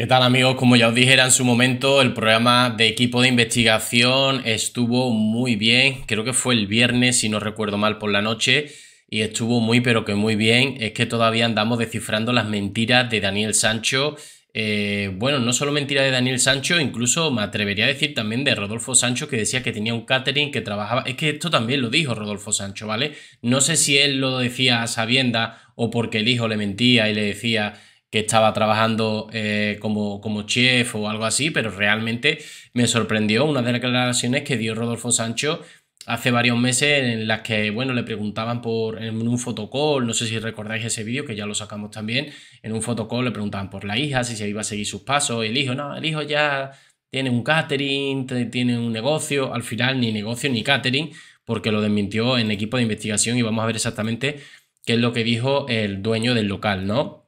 ¿Qué tal amigos? Como ya os dijera en su momento, el programa de equipo de investigación estuvo muy bien. Creo que fue el viernes, si no recuerdo mal, por la noche. Y estuvo muy, pero que muy bien. Es que todavía andamos descifrando las mentiras de Daniel Sancho. Eh, bueno, no solo mentiras de Daniel Sancho, incluso me atrevería a decir también de Rodolfo Sancho que decía que tenía un catering, que trabajaba... Es que esto también lo dijo Rodolfo Sancho, ¿vale? No sé si él lo decía a sabienda o porque el hijo le mentía y le decía que estaba trabajando eh, como, como chef o algo así, pero realmente me sorprendió una de las declaraciones que dio Rodolfo Sancho hace varios meses en las que, bueno, le preguntaban por en un fotocall, no sé si recordáis ese vídeo que ya lo sacamos también, en un fotocall le preguntaban por la hija, si se iba a seguir sus pasos, el hijo, no, el hijo ya tiene un catering, tiene un negocio, al final ni negocio ni catering, porque lo desmintió en equipo de investigación y vamos a ver exactamente qué es lo que dijo el dueño del local, ¿no?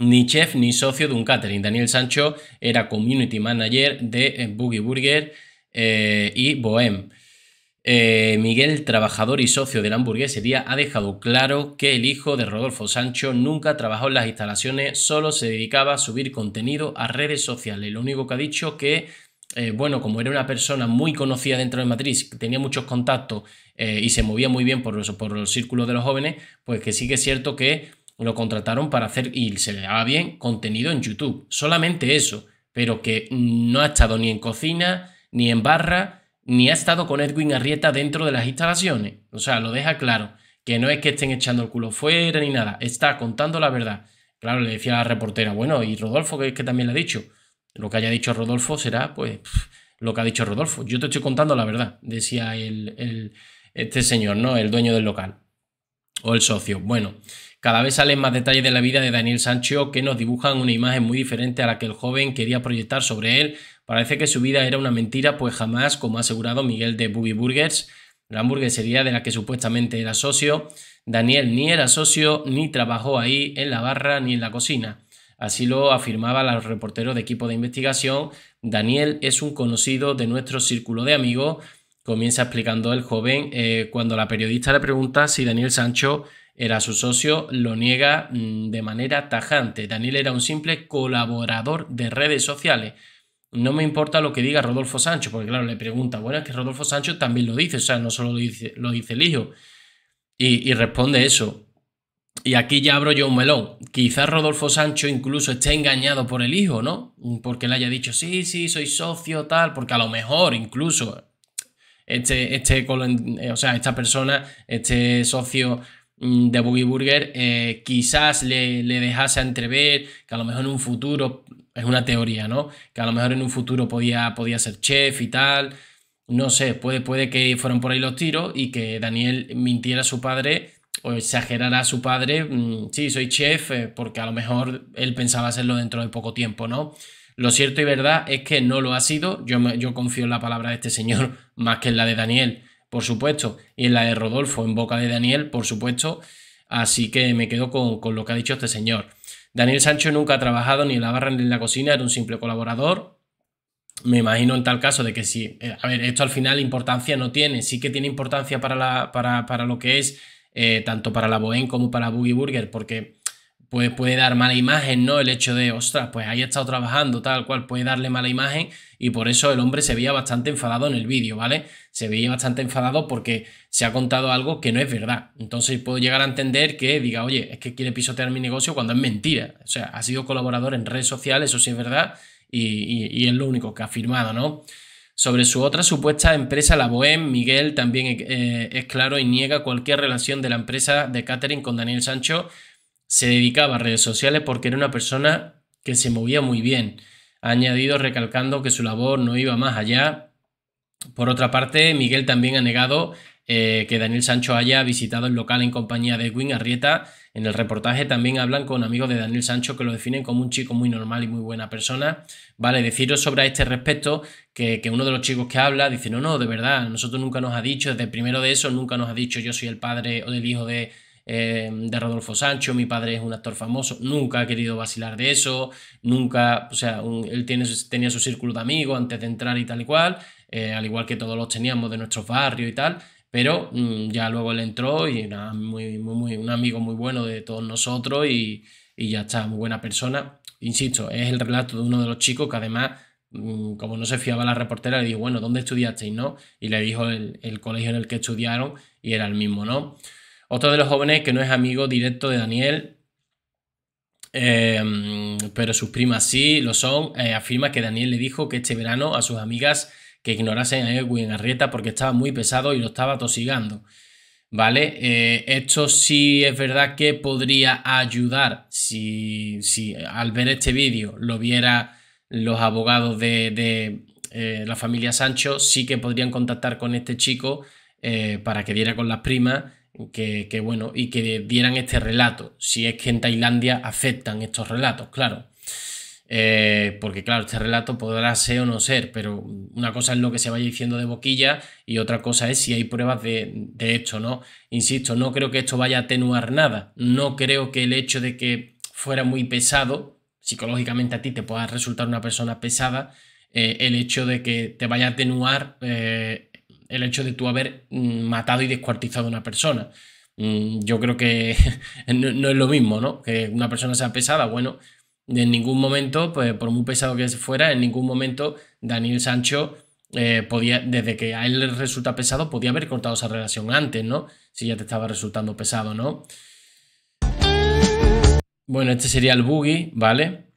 ni chef ni socio de un catering. Daniel Sancho era community manager de eh, Boogie Burger eh, y Bohem. Eh, Miguel, trabajador y socio de la hamburguesería, ha dejado claro que el hijo de Rodolfo Sancho nunca trabajó en las instalaciones, solo se dedicaba a subir contenido a redes sociales. Lo único que ha dicho que, bueno, como era una persona muy conocida dentro de Matriz, tenía muchos contactos y se movía muy bien por por los círculos de los jóvenes, pues que sí que es cierto que lo contrataron para hacer, y se le daba bien, contenido en YouTube. Solamente eso. Pero que no ha estado ni en cocina, ni en barra, ni ha estado con Edwin Arrieta dentro de las instalaciones. O sea, lo deja claro. Que no es que estén echando el culo fuera ni nada. Está contando la verdad. Claro, le decía a la reportera, bueno, y Rodolfo, que es que también le ha dicho. Lo que haya dicho Rodolfo será, pues, lo que ha dicho Rodolfo. Yo te estoy contando la verdad, decía este señor, ¿no? El dueño del local. O el socio. Bueno, cada vez salen más detalles de la vida de Daniel Sancho que nos dibujan una imagen muy diferente a la que el joven quería proyectar sobre él. Parece que su vida era una mentira, pues jamás, como ha asegurado Miguel de Bubi Burgers, la hamburguesería de la que supuestamente era socio, Daniel ni era socio ni trabajó ahí en la barra ni en la cocina. Así lo afirmaba los reporteros de equipo de investigación. Daniel es un conocido de nuestro círculo de amigos, comienza explicando el joven eh, cuando la periodista le pregunta si Daniel Sancho era su socio, lo niega mm, de manera tajante. Daniel era un simple colaborador de redes sociales. No me importa lo que diga Rodolfo Sancho, porque claro, le pregunta, bueno, es que Rodolfo Sancho también lo dice, o sea, no solo lo dice, lo dice el hijo. Y, responde eso. Y aquí ya abro yo un melón. Quizás Rodolfo Sancho incluso esté engañado por el hijo, ¿no? Mm, porque le haya dicho, sí, sí, soy socio, tal, porque a lo mejor incluso este, este, eh, o sea, esta persona, este socio de Boogie Burger eh, quizás le, dejase entrever que a lo mejor en un futuro, es una teoría, ¿no? Que a lo mejor en un futuro podía, podía ser chef y tal. No sé, puede, puede que fueron por ahí los tiros y que Daniel mintiera a su padre o exagerara a su padre. Mm, sí, soy chef, eh, porque a lo mejor él pensaba hacerlo dentro de poco tiempo, ¿no? Lo cierto y verdad es que no lo ha sido. Yo, yo confío en la palabra de este señor más que en la de Daniel por supuesto, y en la de Rodolfo en boca de Daniel, por supuesto. Así que me quedo con, lo que ha dicho este señor. Daniel Sancho nunca ha trabajado ni en la barra ni en la cocina, era un simple colaborador. Me imagino en tal caso de que sí. Eh, a ver, esto al final importancia no tiene, sí que tiene importancia para, la, para, para lo que es, eh, tanto para la Boeing como para Boogie Burger, porque pues puede dar mala imagen, ¿no? El hecho de, ostras, pues ahí estado trabajando, tal cual, puede darle mala imagen y por eso el hombre se veía bastante enfadado en el vídeo, ¿vale? Se veía bastante enfadado porque se ha contado algo que no es verdad. Entonces puedo llegar a entender que diga, oye, es que quiere pisotear mi negocio cuando es mentira. O sea, ha sido colaborador en redes sociales, eso sí es verdad, y, es lo único que ha firmado, ¿no? Sobre su otra supuesta empresa, la Bohem, Miguel también eh, es claro y niega cualquier relación de la empresa de catering con Daniel Sancho se dedicaba a redes sociales porque era una persona que se movía muy bien. Ha añadido recalcando que su labor no iba más allá. Por otra parte, Miguel también ha negado eh, que Daniel Sancho haya visitado el local en compañía de Gwyn Arrieta. En el reportaje también hablan con amigos de Daniel Sancho que lo definen como un chico muy normal y muy buena persona. Vale, deciros sobre este respecto que, que uno de los chicos que habla dice, no, no, de verdad, nosotros nunca nos ha dicho, desde primero de eso nunca nos ha dicho yo soy el padre o el hijo de, Em, de Rodolfo Sancho, mi padre es un actor famoso, nunca ha querido vacilar de eso, nunca, o sea, él tiene, tenía su círculo de amigos antes de entrar y tal y cual, eh, al igual que todos los teníamos de nuestros barrios y tal, pero mm, ya luego él entró y era muy, un amigo muy bueno de todos nosotros y, ya está, muy buena persona. Insisto, es el relato de uno de los chicos que además mm, como no se fiaba la reportera, le dijo, bueno, ¿dónde estudiasteis, no? Y le dijo el, colegio en el que estudiaron y era el mismo, ¿no? Otro de los jóvenes que no es amigo directo de Daniel, em, pero sus primas sí lo son, eh, afirma que Daniel le dijo que este verano a sus amigas que ignorasen a Edwin Arrieta porque estaba muy pesado y lo estaba tosigando. ¿Vale? Eh, esto sí es verdad que podría ayudar si, al ver este vídeo lo viera los abogados de, eh, la familia Sancho, sí que podrían contactar con este chico para que diera con las primas que, bueno, y que dieran este relato, si es que en Tailandia aceptan estos relatos, claro. Eh, porque claro, este relato podrá ser o no ser, pero una cosa es lo que se vaya diciendo de boquilla y otra cosa es si hay pruebas de, de esto, ¿no? Insisto, no creo que esto vaya a atenuar nada, no creo que el hecho de que fuera muy pesado, psicológicamente a ti te pueda resultar una persona pesada, eh, el hecho de que te vaya a atenuar eh, el hecho de tú haber mm, matado y descuartizado a una persona. Mm, yo creo que no, es lo mismo, ¿no? Que una persona sea pesada, bueno, en ningún momento, pues por muy pesado que fuera, en ningún momento Daniel Sancho eh, podía, desde que a él le resulta pesado, podía haber cortado esa relación antes, ¿no? Si ya te estaba resultando pesado, ¿no? Bueno, este sería el boogie, ¿vale?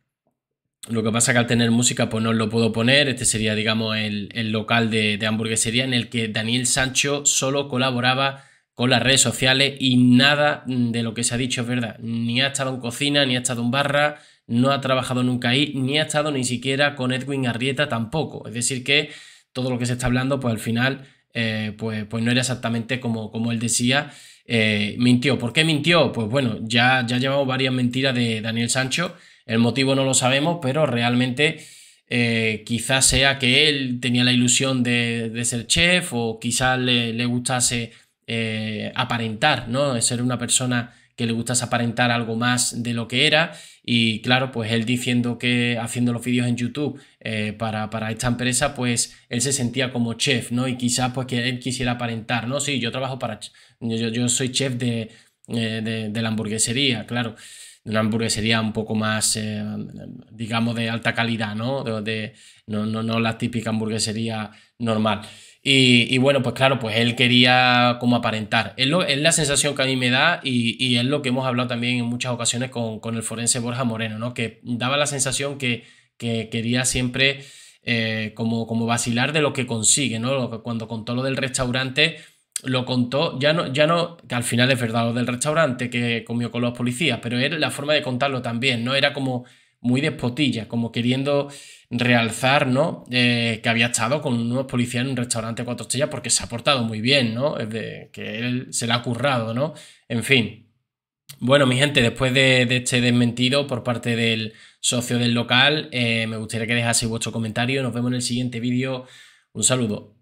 Lo que pasa que al tener música pues no lo puedo poner. Este sería, digamos, el, local de, hamburguesería en el que Daniel Sancho solo colaboraba con las redes sociales y nada de lo que se ha dicho es verdad. Ni ha estado en cocina, ni ha estado en barra, no ha trabajado nunca ahí, ni ha estado ni siquiera con Edwin Arrieta tampoco. Es decir que todo lo que se está hablando, pues al final, eh, pues, pues no era exactamente como, como él decía. Eh, mintió. ¿Por qué mintió? Pues bueno, ya, ya llevamos varias mentiras de Daniel Sancho el motivo no lo sabemos, pero realmente eh, quizás sea que él tenía la ilusión de, ser chef o quizás le, gustase eh, aparentar, ¿no? Ser una persona que le gustase aparentar algo más de lo que era. Y claro, pues él diciendo que haciendo los vídeos en YouTube eh, para, para, esta empresa, pues él se sentía como chef, ¿no? Y quizás pues que él quisiera aparentar, ¿no? Sí, yo trabajo para... Yo, yo soy chef de, de, la hamburguesería, claro una hamburguesería un poco más, eh, digamos, de alta calidad, ¿no? De, no, no, no, la típica hamburguesería normal. Y, bueno, pues claro, pues él quería como aparentar. Es, es la sensación que a mí me da y, es lo que hemos hablado también en muchas ocasiones con, el forense Borja Moreno, ¿no? Que daba la sensación que, que quería siempre eh, como, como vacilar de lo que consigue, ¿no? Cuando contó lo del restaurante lo contó, ya no, ya no, que al final es verdad, lo del restaurante que comió con los policías, pero era la forma de contarlo también, ¿no? Era como muy despotilla, como queriendo realzar, ¿no? Eh, que había estado con unos policías en un restaurante cuatro estrellas porque se ha portado muy bien, ¿no? Es de, que él se le ha currado, ¿no? En fin. Bueno, mi gente, después de, este desmentido por parte del socio del local, eh, me gustaría que dejase vuestro comentario. Nos vemos en el siguiente vídeo. Un saludo.